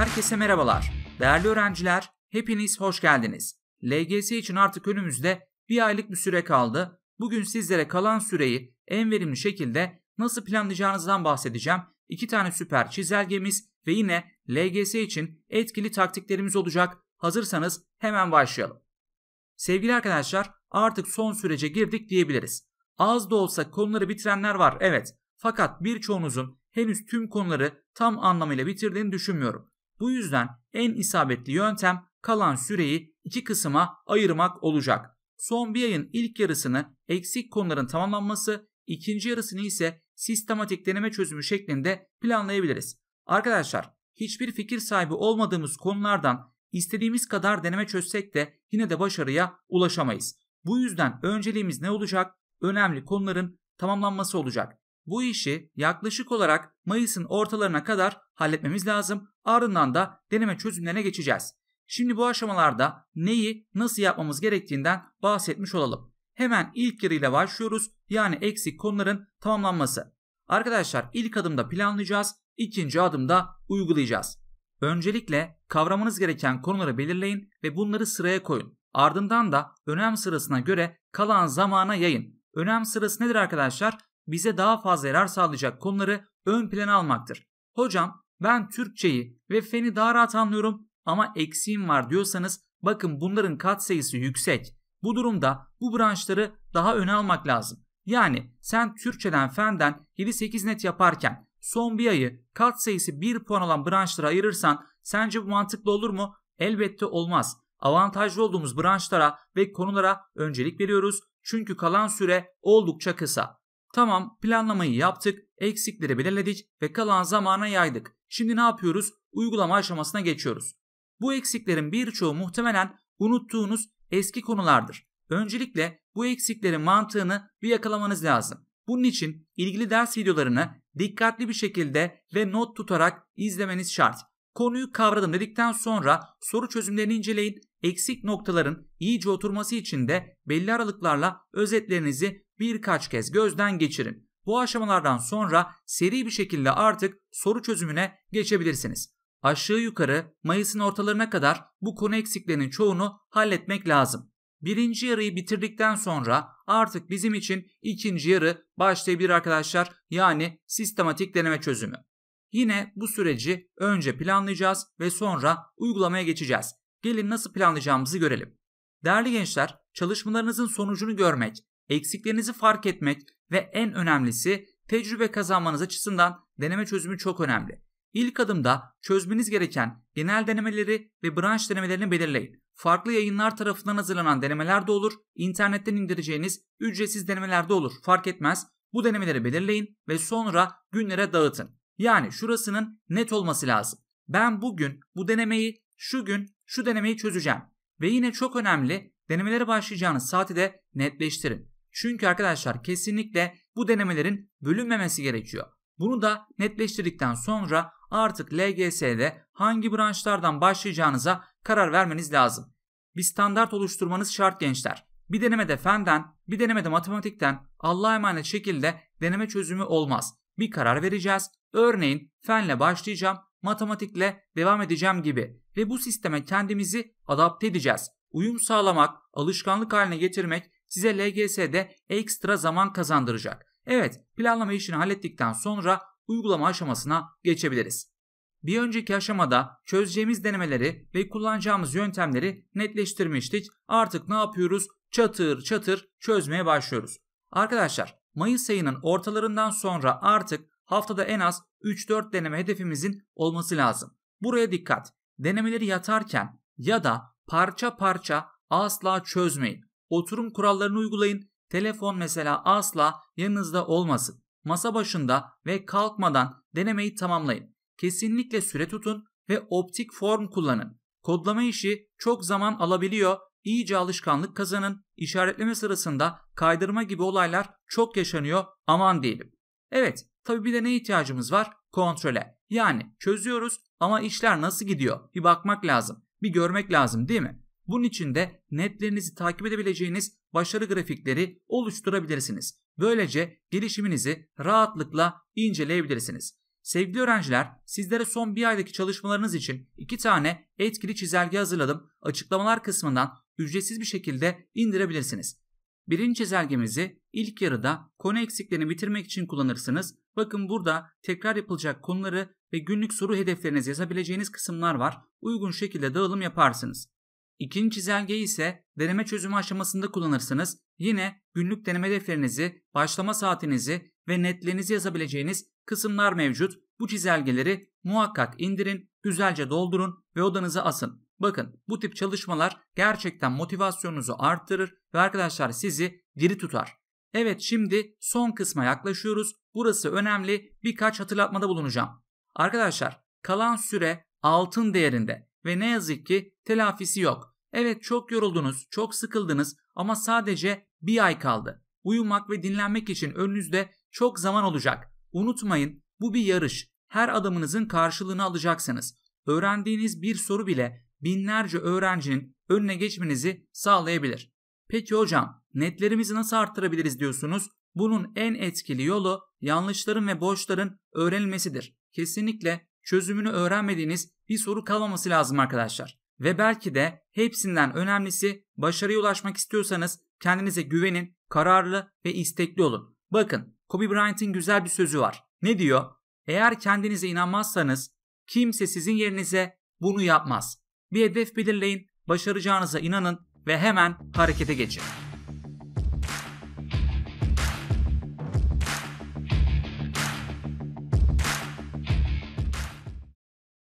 Herkese merhabalar. Değerli öğrenciler, hepiniz hoş geldiniz. LGS için artık önümüzde bir aylık bir süre kaldı. Bugün sizlere kalan süreyi en verimli şekilde nasıl planlayacağınızdan bahsedeceğim. İki tane süper çizelgemiz ve yine LGS için etkili taktiklerimiz olacak. Hazırsanız hemen başlayalım. Sevgili arkadaşlar, artık son sürece girdik diyebiliriz. Az da olsa konuları bitirenler var, evet. Fakat birçoğunuzun henüz tüm konuları tam anlamıyla bitirdiğini düşünmüyorum. Bu yüzden en isabetli yöntem kalan süreyi iki kısıma ayırmak olacak. Son bir ayın ilk yarısını eksik konuların tamamlanması, ikinci yarısını ise sistematik deneme çözümü şeklinde planlayabiliriz. Arkadaşlar hiçbir fikir sahibi olmadığımız konulardan istediğimiz kadar deneme çözsek de yine de başarıya ulaşamayız. Bu yüzden önceliğimiz ne olacak? Önemli konuların tamamlanması olacak. Bu işi yaklaşık olarak Mayıs'ın ortalarına kadar halletmemiz lazım. Ardından da deneme çözümlerine geçeceğiz. Şimdi bu aşamalarda neyi nasıl yapmamız gerektiğinden bahsetmiş olalım. Hemen ilk yarıyla başlıyoruz. Yani eksik konuların tamamlanması. Arkadaşlar ilk adımda planlayacağız. ikinci adımda uygulayacağız. Öncelikle kavramanız gereken konuları belirleyin ve bunları sıraya koyun. Ardından da önem sırasına göre kalan zamana yayın. Önem sırası nedir arkadaşlar? bize daha fazla yarar sağlayacak konuları ön plana almaktır. Hocam ben Türkçeyi ve feni daha rahat anlıyorum ama eksiğim var diyorsanız bakın bunların katsayısı yüksek. Bu durumda bu branşları daha öne almak lazım. Yani sen Türkçeden fenden 7-8 net yaparken son bir ayı katsayısı 1 puan olan branşlara ayırırsan sence bu mantıklı olur mu? Elbette olmaz. Avantajlı olduğumuz branşlara ve konulara öncelik veriyoruz çünkü kalan süre oldukça kısa. Tamam planlamayı yaptık, eksikleri belirledik ve kalan zamana yaydık. Şimdi ne yapıyoruz? Uygulama aşamasına geçiyoruz. Bu eksiklerin birçoğu muhtemelen unuttuğunuz eski konulardır. Öncelikle bu eksiklerin mantığını bir yakalamanız lazım. Bunun için ilgili ders videolarını dikkatli bir şekilde ve not tutarak izlemeniz şart. Konuyu kavradım dedikten sonra soru çözümlerini inceleyin. Eksik noktaların iyice oturması için de belli aralıklarla özetlerinizi birkaç kez gözden geçirin. Bu aşamalardan sonra seri bir şekilde artık soru çözümüne geçebilirsiniz. Aşağı yukarı Mayıs'ın ortalarına kadar bu konu eksiklerinin çoğunu halletmek lazım. Birinci yarıyı bitirdikten sonra artık bizim için ikinci yarı başlayabilir arkadaşlar. Yani sistematik deneme çözümü. Yine bu süreci önce planlayacağız ve sonra uygulamaya geçeceğiz. Gelin nasıl planlayacağımızı görelim. Değerli gençler, çalışmalarınızın sonucunu görmek eksiklerinizi fark etmek ve en önemlisi tecrübe kazanmanız açısından deneme çözümü çok önemli. İlk adımda çözmeniz gereken genel denemeleri ve branş denemelerini belirleyin. Farklı yayınlar tarafından hazırlanan denemeler de olur, internetten indireceğiniz ücretsiz denemeler de olur. Fark etmez. Bu denemeleri belirleyin ve sonra günlere dağıtın. Yani şurasının net olması lazım. Ben bugün bu denemeyi, şu gün şu denemeyi çözeceğim. Ve yine çok önemli, denemelere başlayacağınız saati de netleştirin. Çünkü arkadaşlar kesinlikle bu denemelerin bölünmemesi gerekiyor. Bunu da netleştirdikten sonra artık LGS'de hangi branşlardan başlayacağınıza karar vermeniz lazım. Bir standart oluşturmanız şart gençler. Bir denemede fenden, bir denemede matematikten Allah'a emanet şekilde deneme çözümü olmaz. Bir karar vereceğiz. Örneğin fenle başlayacağım, matematikle devam edeceğim gibi ve bu sisteme kendimizi adapte edeceğiz. Uyum sağlamak, alışkanlık haline getirmek size LGS'de ekstra zaman kazandıracak. Evet, planlama işini hallettikten sonra uygulama aşamasına geçebiliriz. Bir önceki aşamada çözeceğimiz denemeleri ve kullanacağımız yöntemleri netleştirmiştik. Artık ne yapıyoruz? Çatır çatır çözmeye başlıyoruz. Arkadaşlar, Mayıs ayının ortalarından sonra artık haftada en az 3-4 deneme hedefimizin olması lazım. Buraya dikkat. Denemeleri yatarken ya da parça parça asla çözmeyin. Oturum kurallarını uygulayın. Telefon mesela asla yanınızda olmasın. Masa başında ve kalkmadan denemeyi tamamlayın. Kesinlikle süre tutun ve optik form kullanın. Kodlama işi çok zaman alabiliyor. İyice alışkanlık kazanın. İşaretleme sırasında kaydırma gibi olaylar çok yaşanıyor. Aman diyelim. Evet, tabii bir de ne ihtiyacımız var? Kontrole. Yani çözüyoruz ama işler nasıl gidiyor? Bir bakmak lazım. Bir görmek lazım değil mi? Bunun için de netlerinizi takip edebileceğiniz başarı grafikleri oluşturabilirsiniz. Böylece gelişiminizi rahatlıkla inceleyebilirsiniz. Sevgili öğrenciler, sizlere son bir aydaki çalışmalarınız için iki tane etkili çizelge hazırladım. Açıklamalar kısmından ücretsiz bir şekilde indirebilirsiniz. Birinci çizelgemizi ilk yarıda konu eksiklerini bitirmek için kullanırsınız. Bakın burada tekrar yapılacak konuları ve günlük soru hedeflerinizi yazabileceğiniz kısımlar var. Uygun şekilde dağılım yaparsınız. İkinci çizelge ise deneme çözümü aşamasında kullanırsınız. yine günlük deneme defterinizi, başlama saatinizi ve netlerinizi yazabileceğiniz kısımlar mevcut. Bu çizelgeleri muhakkak indirin, güzelce doldurun ve odanıza asın. Bakın bu tip çalışmalar gerçekten motivasyonunuzu arttırır ve arkadaşlar sizi diri tutar. Evet şimdi son kısma yaklaşıyoruz. Burası önemli birkaç hatırlatmada bulunacağım. Arkadaşlar kalan süre altın değerinde ve ne yazık ki telafisi yok. Evet çok yoruldunuz, çok sıkıldınız ama sadece bir ay kaldı. Uyumak ve dinlenmek için önünüzde çok zaman olacak. Unutmayın bu bir yarış. Her adımınızın karşılığını alacaksınız. Öğrendiğiniz bir soru bile binlerce öğrencinin önüne geçmenizi sağlayabilir. Peki hocam netlerimizi nasıl arttırabiliriz diyorsunuz? Bunun en etkili yolu yanlışların ve boşların öğrenilmesidir. Kesinlikle çözümünü öğrenmediğiniz bir soru kalmaması lazım arkadaşlar ve belki de hepsinden önemlisi başarıya ulaşmak istiyorsanız kendinize güvenin, kararlı ve istekli olun. Bakın Kobe Bryant'in güzel bir sözü var. Ne diyor? Eğer kendinize inanmazsanız kimse sizin yerinize bunu yapmaz. Bir hedef belirleyin, başaracağınıza inanın ve hemen harekete geçin.